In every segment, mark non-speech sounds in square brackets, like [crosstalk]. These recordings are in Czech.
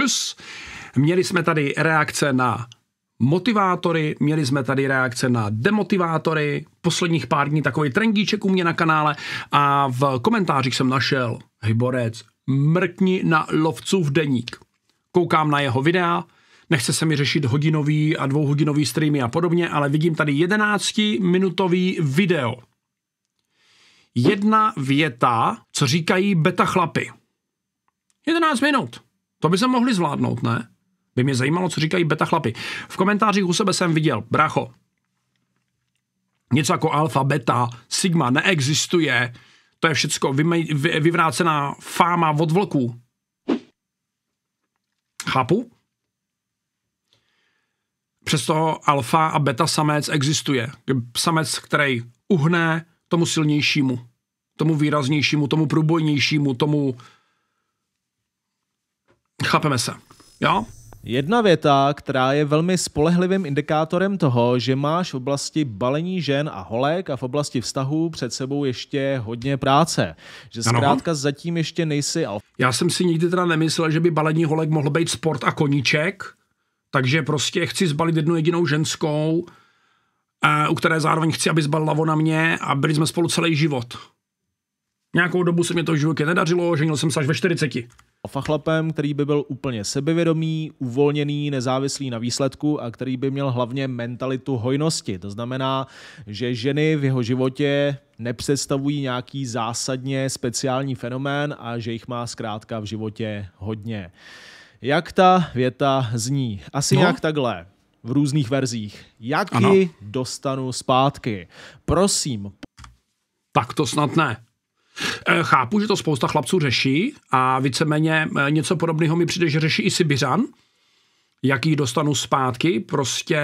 čus. Měli jsme tady reakce na motivátory, měli jsme tady reakce na demotivátory, posledních pár dní takový trendíček u mě na kanále a v komentářích jsem našel Hyborec, mrkni na lovcův deník. Koukám na jeho videa, nechce se mi řešit hodinový a dvouhodinový streamy a podobně, ale vidím tady 11-minutový video. Jedna věta, co říkají beta chlapy. 11 minut. To by se mohli zvládnout, ne? By mě zajímalo, co říkají beta chlapy. V komentářích u sebe jsem viděl, bracho, něco jako alfa, beta, sigma neexistuje, to je všecko vymej, vy, vyvrácená fáma od vlků. Chápu? Přesto alfa a beta samec existuje. Samec, který uhne tomu silnějšímu, tomu výraznějšímu, tomu průbojnějšímu, tomu Chápeme se. Jo? Jedna věta, která je velmi spolehlivým indikátorem toho, že máš v oblasti balení žen a holek a v oblasti vztahů před sebou ještě hodně práce. Že zkrátka ano. zatím ještě nejsi alf- Já jsem si nikdy teda nemyslel, že by balení holek mohl být sport a koníček, takže prostě chci zbalit jednu jedinou ženskou, eh, u které zároveň chci, aby zbalila ona mě a byli jsme spolu celý život. Nějakou dobu se mě to v životě nedařilo, ženil jsem se až ve 40. Alfa fachlapem, který by byl úplně sebevědomý, uvolněný, nezávislý na výsledku a který by měl hlavně mentalitu hojnosti. To znamená, že ženy v jeho životě nepředstavují nějaký zásadně speciální fenomén a že jich má zkrátka v životě hodně. Jak ta věta zní? Asi no. nějak takhle v různých verzích. Jak ano. ji dostanu zpátky? Prosím. Tak to snad ne. Eh, chápu, že to spousta chlapců řeší a víceméně eh, něco podobného mi přijde, že řeší i Sibiřan, jak ji dostanu zpátky, prostě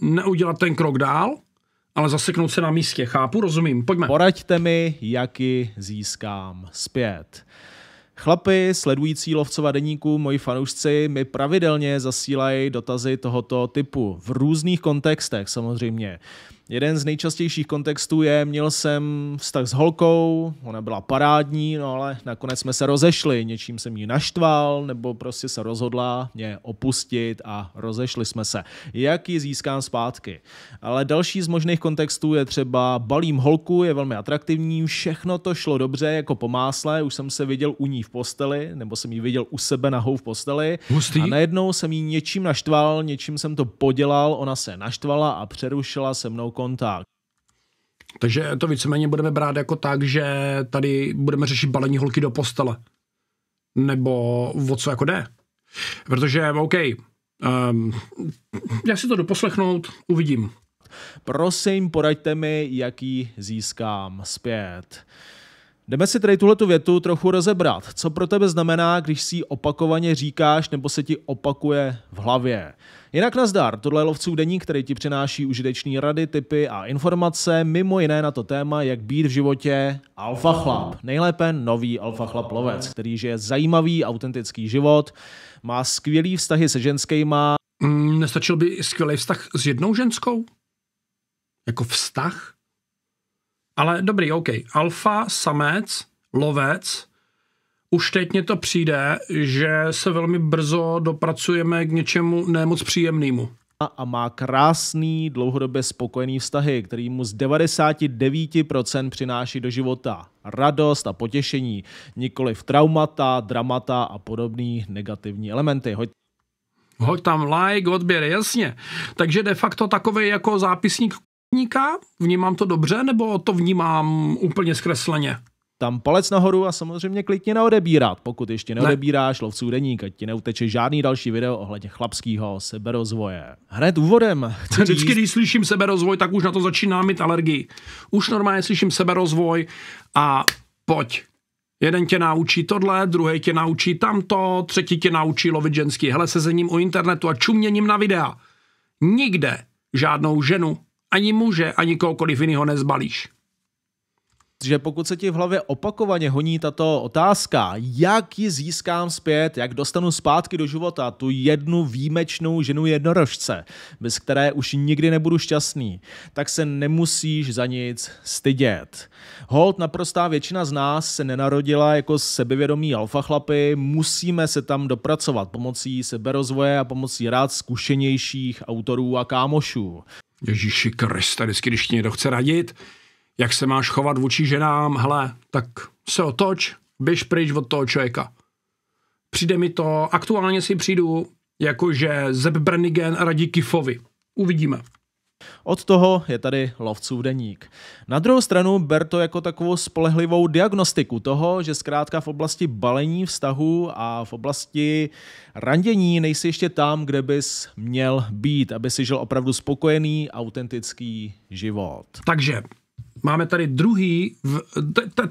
neudělat ten krok dál, ale zaseknout se na místě. Chápu, rozumím, pojďme. Poraďte mi, jak ji získám zpět. Chlapi, sledující lovcova deníku, moji fanoušci mi pravidelně zasílají dotazy tohoto typu v různých kontextech samozřejmě. Jeden z nejčastějších kontextů je, měl jsem vztah s holkou, ona byla parádní, no ale nakonec jsme se rozešli, něčím jsem ji naštval, nebo prostě se rozhodla mě opustit a rozešli jsme se. Jak ji získám zpátky? Ale další z možných kontextů je třeba balím holku, je velmi atraktivní, všechno to šlo dobře, jako po másle, už jsem se viděl u ní v posteli, nebo jsem ji viděl u sebe nahou v posteli. Hustý? A najednou jsem ji něčím naštval, něčím jsem to podělal, ona se naštvala a přerušila se mnou kontakt. Takže to víceméně budeme brát jako tak, že tady budeme řešit balení holky do postele. Nebo o co jako jde. Protože, OK, um, ehm, já si to doposlechnout, uvidím. Prosím, poraďte mi, jaký získám zpět. Jdeme si tady tuhletu větu trochu rozebrat. Co pro tebe znamená, když si ji opakovaně říkáš nebo se ti opakuje v hlavě? Jinak nazdar, tohle je Lovců denní, který ti přináší užitečné rady, typy a informace, mimo jiné na to téma, jak být v životě alfa chlap. Nejlépe nový alfa chlap lovec, který žije zajímavý, autentický život, má skvělý vztahy se ženskýma. Mm, nestačil by skvělý vztah s jednou ženskou? Jako vztah? Ale dobrý, OK. Alfa, samec, lovec, už teď mě to přijde, že se velmi brzo dopracujeme k něčemu nemoc příjemnému a má krásný, dlouhodobě spokojený vztahy, který mu z 99% přináší do života radost a potěšení, nikoli v traumata, dramata a podobný negativní elementy. Hoď Hoď tam like, odběr, jasně. Takže de facto takový jako zápisník vnímám to dobře, nebo to vnímám úplně zkresleně? tam palec nahoru a samozřejmě klikni na odebírat, pokud ještě neodebíráš ne. lovců deník, ať ti neuteče žádný další video ohledně chlapského seberozvoje. Hned úvodem. Chci [laughs] Vždycky, když slyším seberozvoj, tak už na to začínám mít alergii. Už normálně slyším seberozvoj a pojď. Jeden tě naučí tohle, druhý tě naučí tamto, třetí tě naučí lovit ženský hele sezením u internetu a čuměním na videa. Nikde žádnou ženu, ani muže, ani kohokoliv jiného nezbalíš že pokud se ti v hlavě opakovaně honí tato otázka, jak ji získám zpět, jak dostanu zpátky do života tu jednu výjimečnou ženu jednorožce, bez které už nikdy nebudu šťastný, tak se nemusíš za nic stydět. Hold naprostá většina z nás se nenarodila jako sebevědomí alfa chlapy, musíme se tam dopracovat pomocí seberozvoje a pomocí rád zkušenějších autorů a kámošů. Ježíši Krista, vždycky, když ti někdo chce radit, jak se máš chovat vůči ženám, hle, tak se otoč, běž pryč od toho člověka. Přijde mi to, aktuálně si přijdu jakože Zeb Brannigan radí Kifovi. Uvidíme. Od toho je tady lovců deník. Na druhou stranu ber to jako takovou spolehlivou diagnostiku toho, že zkrátka v oblasti balení vztahu a v oblasti randění nejsi ještě tam, kde bys měl být, aby si žil opravdu spokojený, autentický život. Takže Máme tady druhý,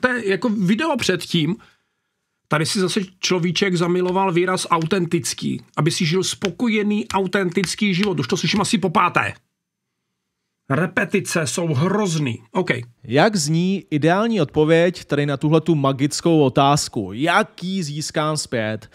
to je jako video předtím, Tady si zase človíček zamiloval výraz autentický, aby si žil spokojený, autentický život. Už to slyším asi po páté. Repetice jsou hrozný. OK. Jak zní ideální odpověď tady na tuhle tu magickou otázku? Jak ji získám zpět?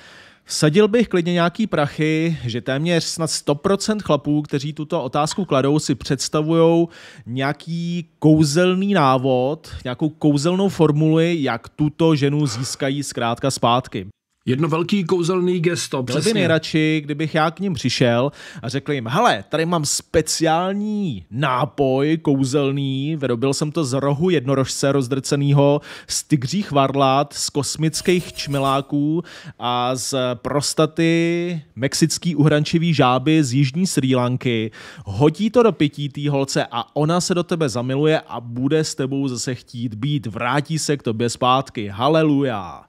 Sadil bych klidně nějaký prachy, že téměř snad 100% chlapů, kteří tuto otázku kladou, si představují nějaký kouzelný návod, nějakou kouzelnou formuli, jak tuto ženu získají zkrátka zpátky. Jedno velký kouzelný gesto. Byl by nejradši, kdybych já k ním přišel a řekl jim, hele, tady mám speciální nápoj kouzelný, vyrobil jsem to z rohu jednorožce rozdrceného z tygřích varlat, z kosmických čmeláků a z prostaty mexický uhrančivý žáby z jižní Sri Lanky. Hodí to do pití té holce a ona se do tebe zamiluje a bude s tebou zase chtít být. Vrátí se k tobě zpátky. Haleluja.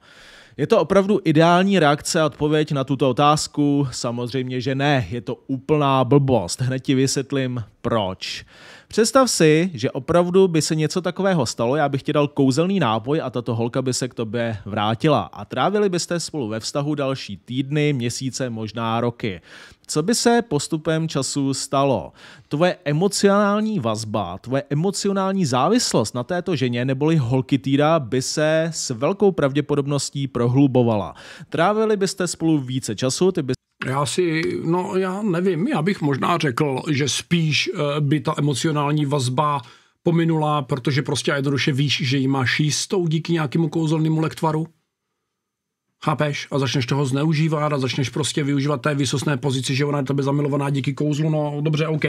Je to opravdu ideální reakce a odpověď na tuto otázku? Samozřejmě, že ne. Je to úplná blbost. Hned ti vysvětlím, proč. Představ si, že opravdu by se něco takového stalo, já bych ti dal kouzelný nápoj a tato holka by se k tobě vrátila a trávili byste spolu ve vztahu další týdny, měsíce, možná roky. Co by se postupem času stalo? Tvoje emocionální vazba, tvoje emocionální závislost na této ženě neboli holky týda by se s velkou pravděpodobností prohlubovala. Trávili byste spolu více času, ty byste já si, no já nevím, já bych možná řekl, že spíš eh, by ta emocionální vazba pominula, protože prostě a jednoduše víš, že ji máš jistou díky nějakému kouzelnému lektvaru. Chápeš? A začneš toho zneužívat a začneš prostě využívat té vysosné pozici, že ona je tebe zamilovaná díky kouzlu. No dobře, OK.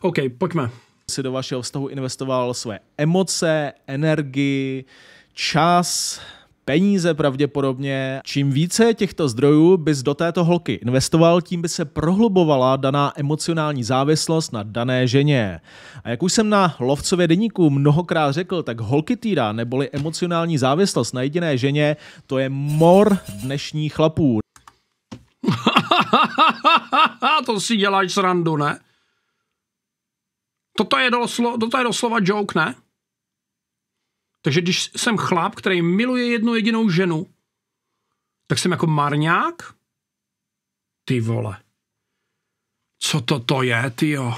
OK, pojďme. Si do vašeho vztahu investoval své emoce, energii, čas, peníze pravděpodobně. Čím více těchto zdrojů bys do této holky investoval, tím by se prohlubovala daná emocionální závislost na dané ženě. A jak už jsem na lovcově deníku mnohokrát řekl, tak holky týra neboli emocionální závislost na jediné ženě, to je mor dnešních chlapů. [laughs] to si děláš srandu, ne? Toto je, doslova, toto je doslova joke, ne? Takže když jsem chlap, který miluje jednu jedinou ženu, tak jsem jako marňák? Ty vole. Co to to je, ty jo?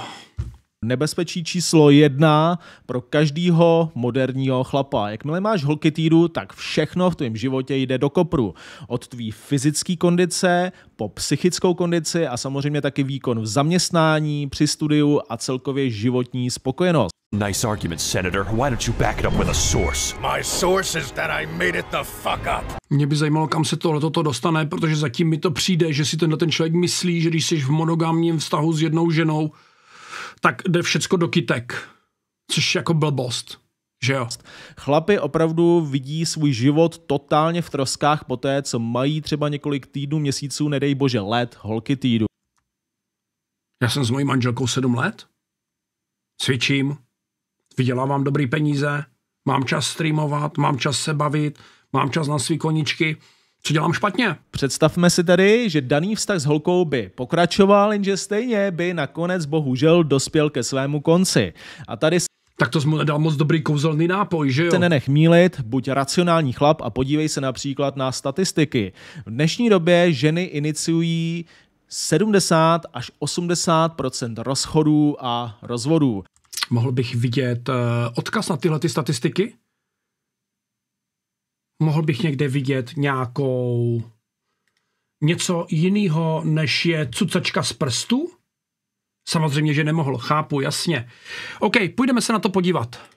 Nebezpečí číslo jedna pro každého moderního chlapa. Jakmile máš holky týdu, tak všechno v tvém životě jde do kopru. Od tvý fyzické kondice po psychickou kondici a samozřejmě taky výkon v zaměstnání, při studiu a celkově životní spokojenost. Nice argument, Senator. Why don't you back it up with a source? My source is that I made it the fuck up. Mě by zajímalo, kam se tohle toto dostane, protože zatím mi to přijde, že si tenhle ten člověk myslí, že když jsi v monogamním vztahu s jednou ženou, tak jde všecko do kytek. Což je jako blbost. Že jo? Chlapy opravdu vidí svůj život totálně v troskách po té, co mají třeba několik týdnů, měsíců, nedej bože let, holky týdnu. Já jsem s mojí manželkou sedm let. Cvičím, vydělávám dobrý peníze, mám čas streamovat, mám čas se bavit, mám čas na svý koničky, co dělám špatně. Představme si tedy, že daný vztah s holkou by pokračoval, jenže stejně by nakonec bohužel dospěl ke svému konci. A tady tak to jsme dal moc dobrý kouzelný nápoj, že jo? Se nenech mílit, buď racionální chlap a podívej se například na statistiky. V dnešní době ženy iniciují 70 až 80 rozchodů a rozvodů. Mohl bych vidět eh, odkaz na tyhle ty statistiky? Mohl bych někde vidět nějakou něco jiného, než je cucačka z prstu? Samozřejmě, že nemohl, chápu, jasně. OK, půjdeme se na to podívat.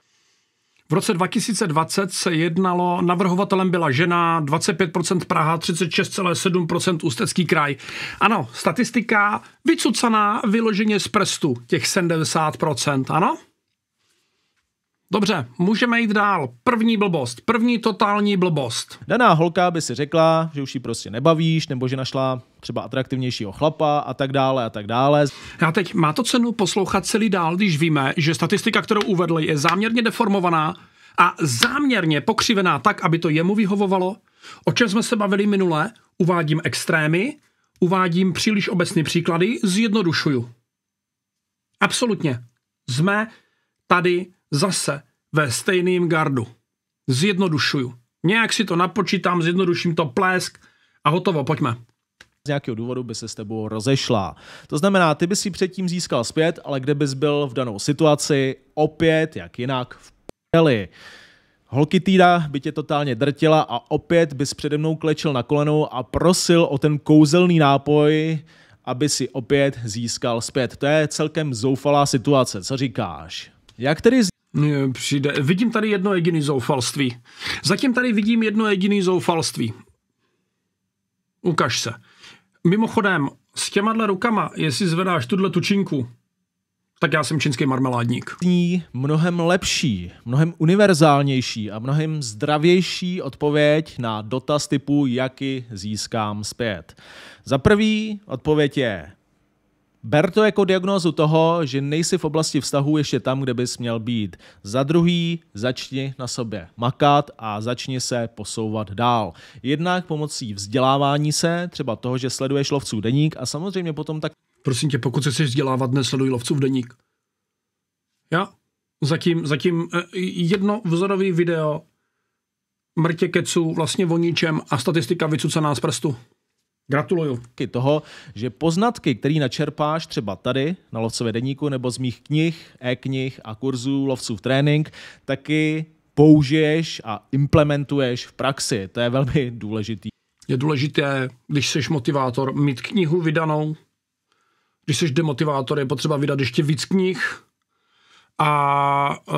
V roce 2020 se jednalo, navrhovatelem byla žena, 25% Praha, 36,7% Ústecký kraj. Ano, statistika vycucaná vyloženě z prstu, těch 70%, ano? Dobře, můžeme jít dál. První blbost, první totální blbost. Daná holka by si řekla, že už ji prostě nebavíš, nebo že našla třeba atraktivnějšího chlapa a tak dále a tak dále. Já teď, má to cenu poslouchat celý dál, když víme, že statistika, kterou uvedli, je záměrně deformovaná a záměrně pokřivená tak, aby to jemu vyhovovalo? O čem jsme se bavili minule? Uvádím extrémy, uvádím příliš obecné příklady, zjednodušuju. Absolutně. Jsme tady zase ve stejným gardu. Zjednodušuju. Nějak si to napočítám, zjednoduším to plesk a hotovo, pojďme z nějakého důvodu by se s tebou rozešla. To znamená, ty bys si předtím získal zpět, ale kde bys byl v danou situaci, opět, jak jinak, v p***li. Holky týda by tě totálně drtila a opět bys přede mnou klečel na kolenou a prosil o ten kouzelný nápoj, aby si opět získal zpět. To je celkem zoufalá situace, co říkáš? Jak tedy E, přijde. Vidím tady jedno jediné zoufalství. Zatím tady vidím jedno jediné zoufalství. Ukaž se. Mimochodem, s těma rukama, jestli zvedáš tuhle tučinku, tak já jsem čínský marmeládník. Mnohem lepší, mnohem univerzálnější a mnohem zdravější odpověď na dotaz typu, jaký získám zpět. Za prvý odpověď je Ber to jako diagnózu toho, že nejsi v oblasti vztahu ještě tam, kde bys měl být. Za druhý, začni na sobě makat a začni se posouvat dál. Jednak pomocí vzdělávání se, třeba toho, že sleduješ lovců deník a samozřejmě potom tak... Prosím tě, pokud se chceš vzdělávat, nesleduj lovců v deník. Já zatím, zatím eh, jedno vzorový video mrtě keců vlastně o ničem a statistika vycucená z prstu. Gratuluju. Toho, že poznatky, které načerpáš třeba tady na Lovcově deníku nebo z mých knih, e-knih a kurzů Lovců v trénink, taky použiješ a implementuješ v praxi. To je velmi důležitý. Je důležité, když jsi motivátor, mít knihu vydanou. Když jsi demotivátor, je potřeba vydat ještě víc knih, a uh,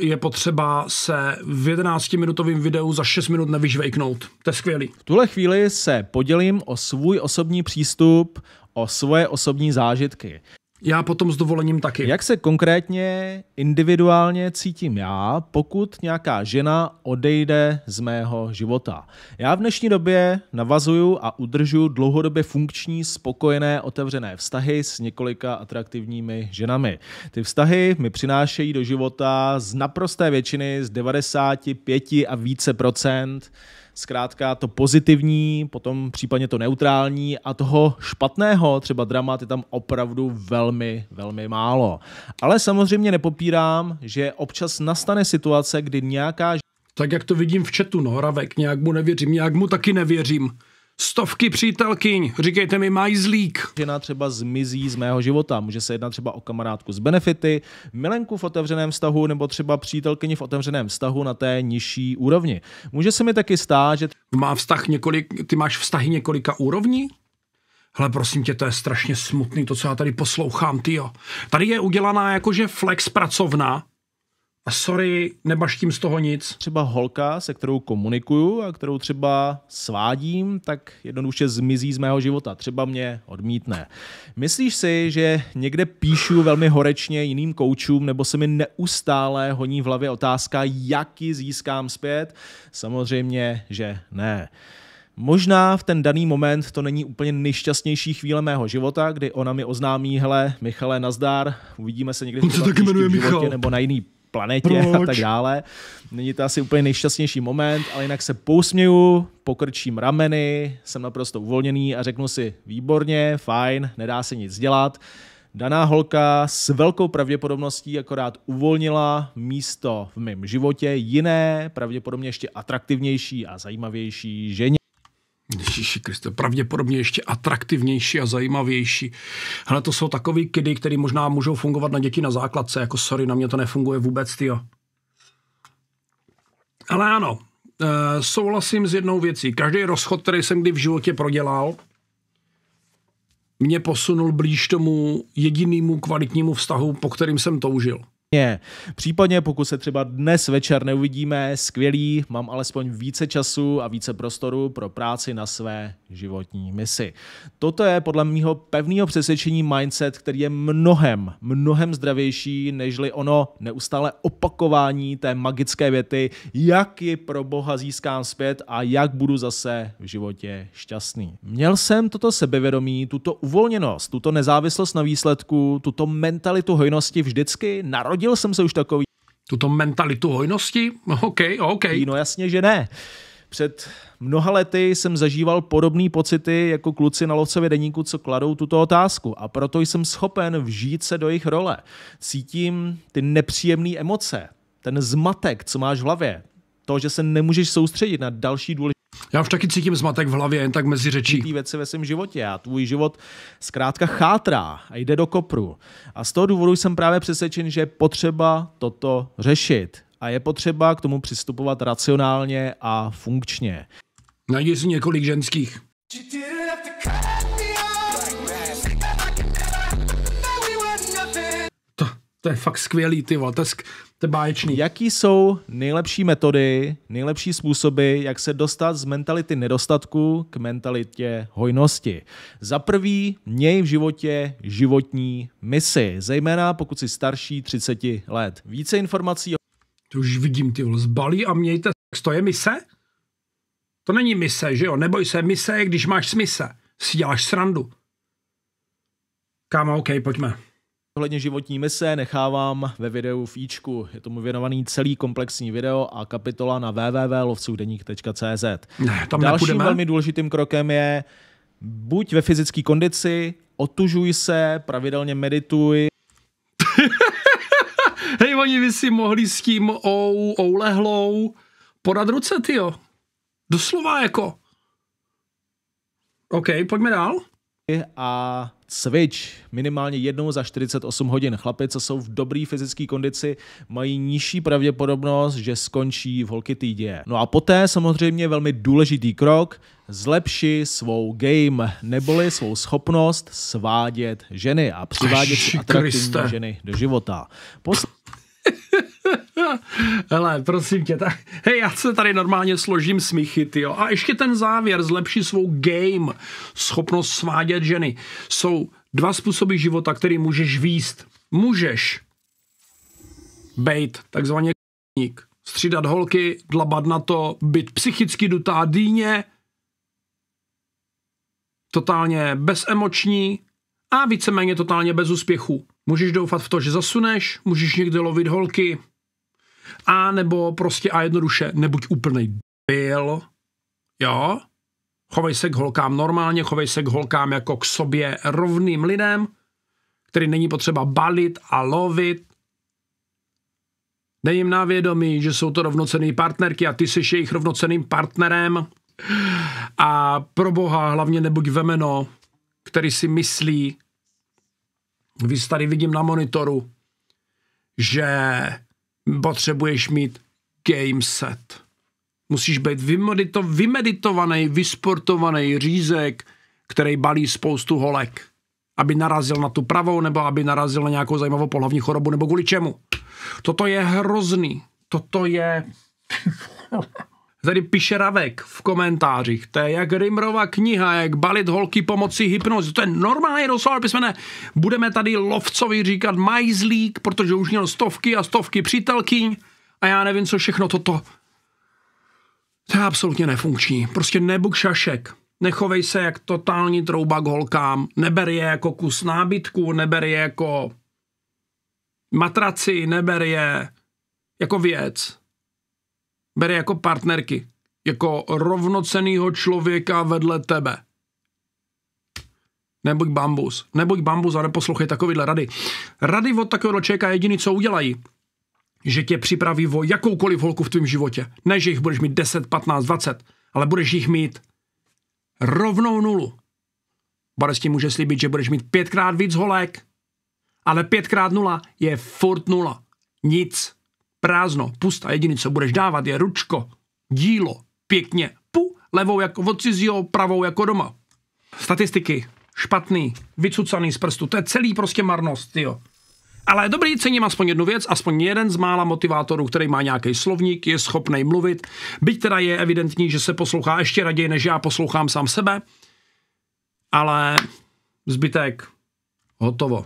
je potřeba se v 11-minutovém videu za 6 minut nevyžvejknout. To je skvělý. V tuhle chvíli se podělím o svůj osobní přístup, o svoje osobní zážitky. Já potom s dovolením taky. Jak se konkrétně individuálně cítím já, pokud nějaká žena odejde z mého života? Já v dnešní době navazuju a udržuji dlouhodobě funkční, spokojené, otevřené vztahy s několika atraktivními ženami. Ty vztahy mi přinášejí do života z naprosté většiny z 95 a více procent zkrátka to pozitivní, potom případně to neutrální a toho špatného, třeba dramat, je tam opravdu velmi, velmi málo. Ale samozřejmě nepopírám, že občas nastane situace, kdy nějaká tak jak to vidím v chatu, no, Ravek, nějak mu nevěřím, nějak mu taky nevěřím stovky přítelkyň, říkejte mi majzlík. Žena třeba zmizí z mého života, může se jednat třeba o kamarádku z benefity, milenku v otevřeném vztahu nebo třeba přítelkyni v otevřeném vztahu na té nižší úrovni. Může se mi taky stát, že... Má vztah několik, ty máš vztahy několika úrovní? Hele, prosím tě, to je strašně smutný, to, co já tady poslouchám, ty jo. Tady je udělaná jakože flex pracovna, a sorry, nebaštím z toho nic. Třeba holka, se kterou komunikuju a kterou třeba svádím, tak jednoduše zmizí z mého života. Třeba mě odmítne. Myslíš si, že někde píšu velmi horečně jiným koučům, nebo se mi neustále honí v hlavě otázka, jak ji získám zpět? Samozřejmě, že ne. Možná v ten daný moment to není úplně nejšťastnější chvíle mého života, kdy ona mi oznámí, hele, Michale, nazdar, uvidíme se někdy v taky životě, Michal. nebo na jiný planetě Proč? a tak dále. Není to asi úplně nejšťastnější moment, ale jinak se pousměju, pokrčím rameny, jsem naprosto uvolněný a řeknu si výborně, fajn, nedá se nic dělat. Daná holka s velkou pravděpodobností akorát uvolnila místo v mém životě jiné, pravděpodobně ještě atraktivnější a zajímavější ženě. Ježíši Kriste, pravděpodobně ještě atraktivnější a zajímavější. Ale to jsou takový kidy, které možná můžou fungovat na děti na základce, jako sorry, na mě to nefunguje vůbec, tyjo. Ale ano, eh, souhlasím s jednou věcí. Každý rozchod, který jsem kdy v životě prodělal, mě posunul blíž tomu jedinému kvalitnímu vztahu, po kterým jsem toužil. Případně pokud se třeba dnes večer neuvidíme, skvělý, mám alespoň více času a více prostoru pro práci na své životní misi. Toto je podle mého pevného přesvědčení mindset, který je mnohem, mnohem zdravější, nežli ono neustále opakování té magické věty, jak ji pro boha získám zpět a jak budu zase v životě šťastný. Měl jsem toto sebevědomí, tuto uvolněnost, tuto nezávislost na výsledku, tuto mentalitu hojnosti vždycky narodil narodil jsem se už takový. Tuto mentalitu hojnosti? [laughs] OK, OK. No jasně, že ne. Před mnoha lety jsem zažíval podobné pocity jako kluci na lovcově deníku, co kladou tuto otázku a proto jsem schopen vžít se do jejich role. Cítím ty nepříjemné emoce, ten zmatek, co máš v hlavě, to, že se nemůžeš soustředit na další důležité já už taky cítím zmatek v hlavě, jen tak mezi řečí. Ty věci ve svém životě a tvůj život zkrátka chátrá a jde do kopru. A z toho důvodu jsem právě přesvědčen, že je potřeba toto řešit. A je potřeba k tomu přistupovat racionálně a funkčně. Najdi si několik ženských. To je fakt skvělý, ty vole, to je, sk- to je báječný. Jaký jsou nejlepší metody, nejlepší způsoby, jak se dostat z mentality nedostatku k mentalitě hojnosti? Za prvý, měj v životě životní misi, zejména pokud jsi starší 30 let. Více informací to už vidím, ty vole, zbalí a mějte To je mise? To není mise, že jo? Neboj se, mise je, když máš smise. Si děláš srandu. Kámo, OK, pojďme. Ohledně životní mise nechávám ve videu v Ičku. Je tomu věnovaný celý komplexní video a kapitola na www.lovcudeník.cz. tam Dalším nepůjdeme. velmi důležitým krokem je buď ve fyzické kondici, otužuj se, pravidelně medituj. [laughs] Hej, oni by si mohli s tím ou, oulehlou podat ruce, jo. Doslova jako. OK, pojďme dál. A cvič minimálně jednou za 48 hodin. Chlapi, co jsou v dobré fyzické kondici, mají nižší pravděpodobnost, že skončí v holky týdě. No a poté samozřejmě velmi důležitý krok, zlepši svou game, neboli svou schopnost svádět ženy a přivádět Ježi, atraktivní Kriste. ženy do života. Posl- [laughs] Hele, prosím tě, tak, hej, já se tady normálně složím smichy, jo. A ještě ten závěr, zlepší svou game, schopnost svádět ženy. Jsou dva způsoby života, který můžeš výst. Můžeš bejt, takzvaně k***ník, střídat holky, dlabat na to, být psychicky dutá dýně, totálně bezemoční a víceméně totálně bez úspěchu. Můžeš doufat v to, že zasuneš, můžeš někde lovit holky, a nebo prostě a jednoduše, nebuď úplnej byl, jo, chovej se k holkám normálně, chovej se k holkám jako k sobě rovným lidem, který není potřeba balit a lovit. Dej jim na vědomí, že jsou to rovnocený partnerky a ty jsi jejich rovnoceným partnerem. A pro boha hlavně nebuď vemeno, který si myslí, vy tady vidím na monitoru, že potřebuješ mít game set. Musíš být vymedito, vymeditovaný, vysportovaný řízek, který balí spoustu holek. Aby narazil na tu pravou, nebo aby narazil na nějakou zajímavou pohlavní chorobu, nebo kvůli čemu. Toto je hrozný. Toto je... [laughs] Tady píše Ravek v komentářích, to je jak Rimrova kniha, jak balit holky pomocí hypnozy. To je normálně doslova ne, Budeme tady lovcovi říkat majzlík, protože už měl stovky a stovky přítelkyň a já nevím, co všechno toto. To je absolutně nefunkční. Prostě nebuk šašek. Nechovej se jak totální trouba k holkám. Neber je jako kus nábytku, neber je jako matraci, neber je jako věc bere jako partnerky, jako rovnocenýho člověka vedle tebe. Neboj bambus, neboj bambus a neposlouchej takovýhle rady. Rady od takového člověka jediný, co udělají, že tě připraví o jakoukoliv holku v tvém životě. Ne, že jich budeš mít 10, 15, 20, ale budeš jich mít rovnou nulu. Bare ti může slíbit, že budeš mít pětkrát víc holek, ale pětkrát nula je furt nula. Nic prázdno, pusta, jediný, co budeš dávat, je ručko, dílo, pěkně, pu, levou jako od cizího, pravou jako doma. Statistiky, špatný, vycucaný z prstu, to je celý prostě marnost, jo. Ale dobrý, cením aspoň jednu věc, aspoň jeden z mála motivátorů, který má nějaký slovník, je schopný mluvit, byť teda je evidentní, že se poslouchá ještě raději, než já poslouchám sám sebe, ale zbytek hotovo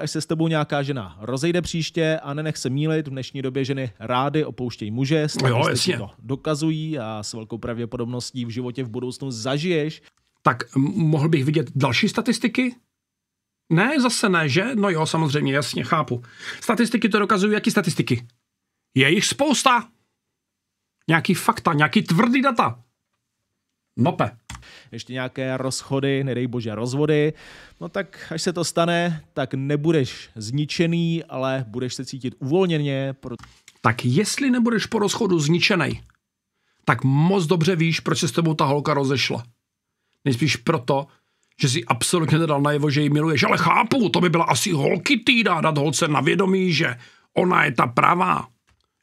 až se s tebou nějaká žena rozejde příště a nenech se mílit, v dnešní době ženy rády opouštějí muže, jo, jasně. to dokazují a s velkou pravděpodobností v životě v budoucnu zažiješ. Tak mohl bych vidět další statistiky? Ne, zase ne, že? No jo, samozřejmě, jasně, chápu. Statistiky to dokazují, jaký statistiky? Je jich spousta! Nějaký fakta, nějaký tvrdý data. Nope ještě nějaké rozchody, nedej bože rozvody, no tak až se to stane, tak nebudeš zničený, ale budeš se cítit uvolněně. Pro... Tak jestli nebudeš po rozchodu zničený, tak moc dobře víš, proč se s tebou ta holka rozešla. Nejspíš proto, že si absolutně nedal najevo, že ji miluješ. Ale chápu, to by byla asi holky týda dát holce na vědomí, že ona je ta pravá,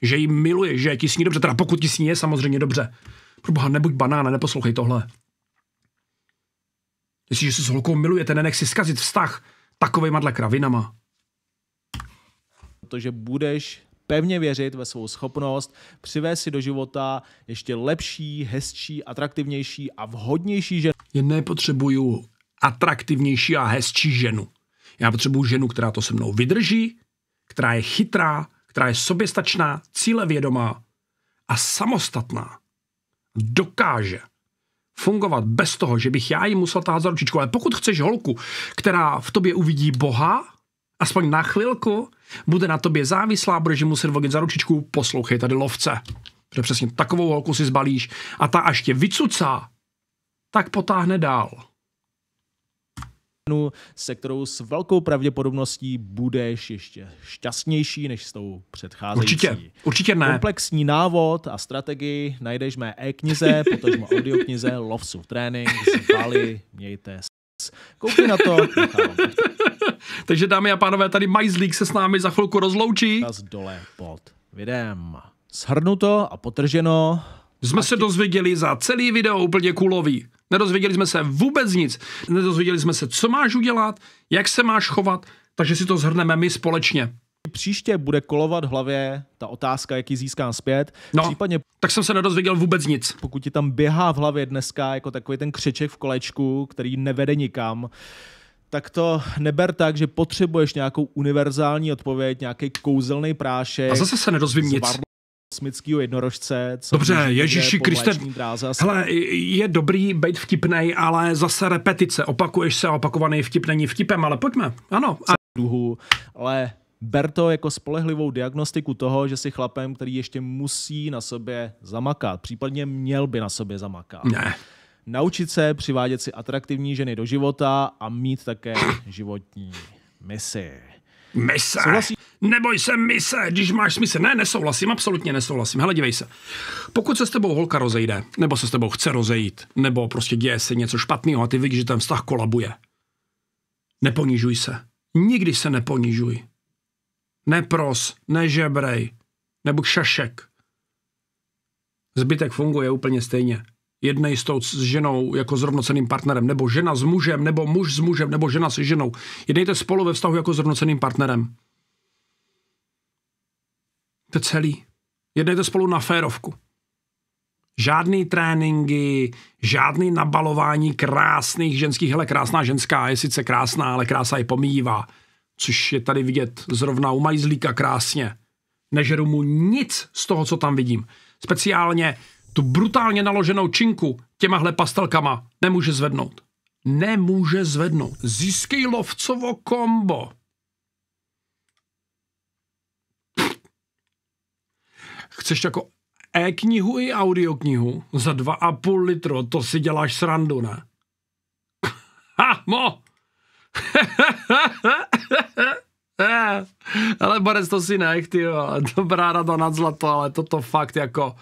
že ji miluješ, že je ti s ní dobře. Teda pokud ti s ní je samozřejmě dobře. Proboha, nebuď banána, neposlouchej tohle. Jestliže se s holkou milujete, nenech si zkazit vztah dle kravinama. Protože budeš pevně věřit ve svou schopnost přivést si do života ještě lepší, hezčí, atraktivnější a vhodnější ženu. Je nepotřebuju atraktivnější a hezčí ženu. Já potřebuju ženu, která to se mnou vydrží, která je chytrá, která je soběstačná, cílevědomá a samostatná. Dokáže fungovat bez toho, že bych já jí musel tát za ručičku. Ale pokud chceš holku, která v tobě uvidí Boha, aspoň na chvilku, bude na tobě závislá, bude že muset vodit za ručičku, poslouchej tady lovce. Protože přesně takovou holku si zbalíš a ta až tě vycucá, tak potáhne dál se kterou s velkou pravděpodobností budeš ještě šťastnější než s tou předcházející. Určitě, určitě ne. Komplexní návod a strategii najdeš mé e-knize, [laughs] potažmo audioknize Love Soup Training z Mějte s. Koukni na to. Takže dámy a pánové, tady Majzlík se s námi za chvilku rozloučí. Z dole pod videem. Shrnuto a potrženo. Jsme se tě... dozvěděli za celý video úplně kulový. Nedozvěděli jsme se vůbec nic. Nedozvěděli jsme se, co máš udělat, jak se máš chovat, takže si to zhrneme my společně. Příště bude kolovat v hlavě ta otázka, jak ji získám zpět. No, Případně, tak jsem se nedozvěděl vůbec nic. Pokud ti tam běhá v hlavě dneska jako takový ten křeček v kolečku, který nevede nikam, tak to neber tak, že potřebuješ nějakou univerzální odpověď, nějaký kouzelný prášek. A zase se nedozvím nic kosmického jednorožce. Co Dobře, Ježíši Kriste, hele, je dobrý být vtipnej, ale zase repetice, opakuješ se opakovaný vtip není vtipem, ale pojďme, ano. A... Duhu, ale ber to jako spolehlivou diagnostiku toho, že si chlapem, který ještě musí na sobě zamakat, případně měl by na sobě zamakat. Ne. Naučit se přivádět si atraktivní ženy do života a mít také životní misi. Mise. Souhlasí? Neboj se mise, když máš smysl. Ne, nesouhlasím, absolutně nesouhlasím. Hele, dívej se. Pokud se s tebou holka rozejde, nebo se s tebou chce rozejít, nebo prostě děje se něco špatného a ty vidíš, že ten vztah kolabuje, neponižuj se. Nikdy se neponižuj. Nepros, nežebrej, nebo šašek. Zbytek funguje úplně stejně jednej s, tou, s ženou jako s rovnoceným partnerem, nebo žena s mužem, nebo muž s mužem, nebo žena s ženou. Jednejte spolu ve vztahu jako s rovnoceným partnerem. To je celý. Jednejte spolu na férovku. Žádný tréninky, žádný nabalování krásných ženských. Hele, krásná ženská je sice krásná, ale krása je pomývá. Což je tady vidět zrovna u majzlíka krásně. Nežeru mu nic z toho, co tam vidím. Speciálně tu brutálně naloženou činku těmahle pastelkama nemůže zvednout. Nemůže zvednout. Získej lovcovo kombo. Chceš jako e-knihu i audioknihu za 2,5 litru, to si děláš srandu, ne? Ha, [laughs] mo! [laughs] Eh, ale Borec to si nech, ty [laughs] Dobrá rada nad zlato, ale toto fakt jako...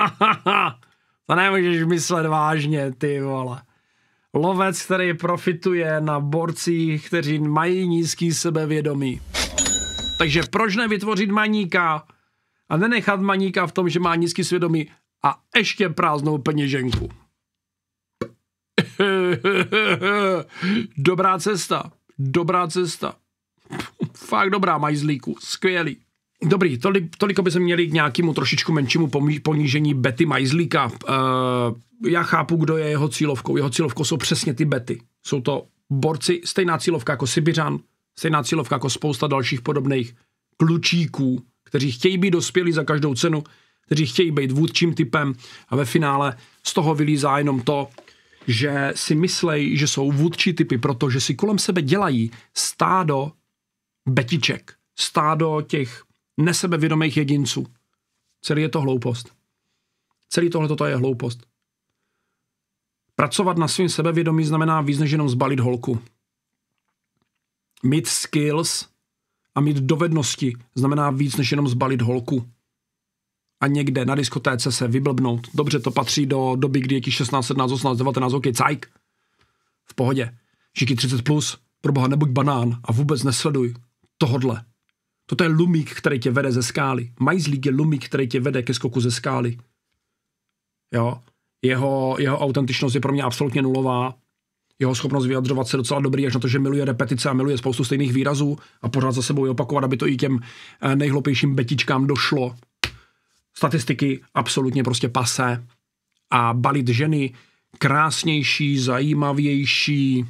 [laughs] to nemůžeš myslet vážně, ty vole. Lovec, který profituje na borcích, kteří mají nízký sebevědomí. Takže proč nevytvořit maníka a nenechat maníka v tom, že má nízký svědomí a ještě prázdnou peněženku? [laughs] Dobrá cesta. Dobrá cesta fakt dobrá majzlíku, skvělý. Dobrý, tolik, toliko by se měli k nějakému trošičku menšímu ponížení bety Majzlíka. Uh, eh, já chápu, kdo je jeho cílovkou. Jeho cílovkou jsou přesně ty bety. Jsou to borci, stejná cílovka jako Sibiřan, stejná cílovka jako spousta dalších podobných klučíků, kteří chtějí být dospělí za každou cenu, kteří chtějí být vůdčím typem a ve finále z toho vylízá jenom to, že si myslejí, že jsou vůdčí typy, protože si kolem sebe dělají stádo betiček, stádo těch nesebevědomých jedinců. Celý je to hloupost. Celý tohle toto je hloupost. Pracovat na svém sebevědomí znamená víc než jenom zbalit holku. Mít skills a mít dovednosti znamená víc než jenom zbalit holku. A někde na diskotéce se vyblbnout. Dobře, to patří do doby, kdy je ti 16, 17, 18, 19, ok, cajk. V pohodě. Žiky 30 plus, Boha nebuď banán a vůbec nesleduj tohodle. Toto je lumík, který tě vede ze skály. Majzlík je lumík, který tě vede ke skoku ze skály. Jo? Jeho, jeho autentičnost je pro mě absolutně nulová. Jeho schopnost vyjadřovat se docela dobrý, až na to, že miluje repetice a miluje spoustu stejných výrazů a pořád za sebou je opakovat, aby to i těm eh, nejhloupějším betičkám došlo. Statistiky absolutně prostě pase. A balit ženy krásnější, zajímavější.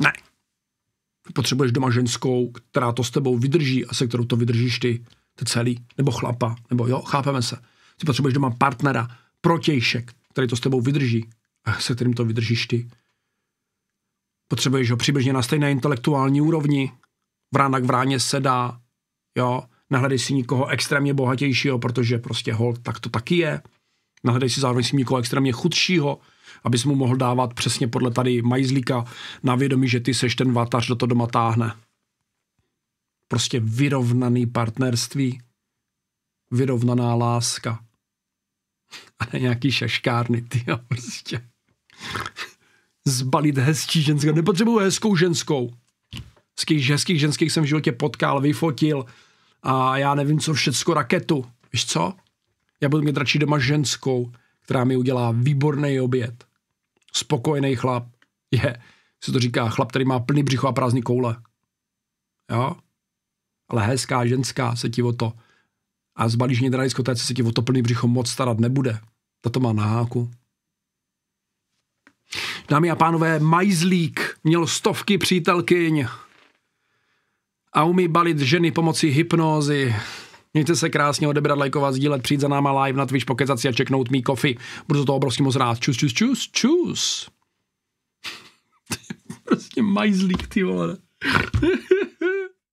Ne, potřebuješ doma ženskou, která to s tebou vydrží a se kterou to vydržíš ty, ty celý, nebo chlapa, nebo jo, chápeme se. Ty potřebuješ doma partnera, protějšek, který to s tebou vydrží a se kterým to vydržíš ty. Potřebuješ ho přibližně na stejné intelektuální úrovni, vrána k ráně sedá, jo, nehledej si nikoho extrémně bohatějšího, protože prostě hol, tak to taky je. Nahledej si zároveň si nikoho extrémně chudšího, abys mu mohl dávat přesně podle tady majzlíka na vědomí, že ty seš ten vatař, do to doma táhne. Prostě vyrovnaný partnerství, vyrovnaná láska. A ne nějaký šaškárny, ty prostě. Zbalit hezčí ženskou. Nepotřebuju hezkou ženskou. Hezkých, hezkých ženských jsem v životě potkal, vyfotil a já nevím co všecko, raketu. Víš co? Já budu mít radši doma ženskou, která mi udělá výborný oběd spokojený chlap je, se to říká, chlap, který má plný břicho a prázdný koule. Jo? Ale hezká ženská se ti o to a zbalíš někde na diskotéce, se ti o to plný břicho moc starat nebude. Ta to má na háku. Dámy a pánové, Majzlík měl stovky přítelkyň a umí balit ženy pomocí hypnózy. Mějte se krásně odebrat, lajkovat, sdílet, přijít za náma live na Twitch, pokecat si a čeknout mý kofy. Budu to obrovský moc rád. Čus, čus, čus, čus. [laughs] prostě majzlík, ty vole.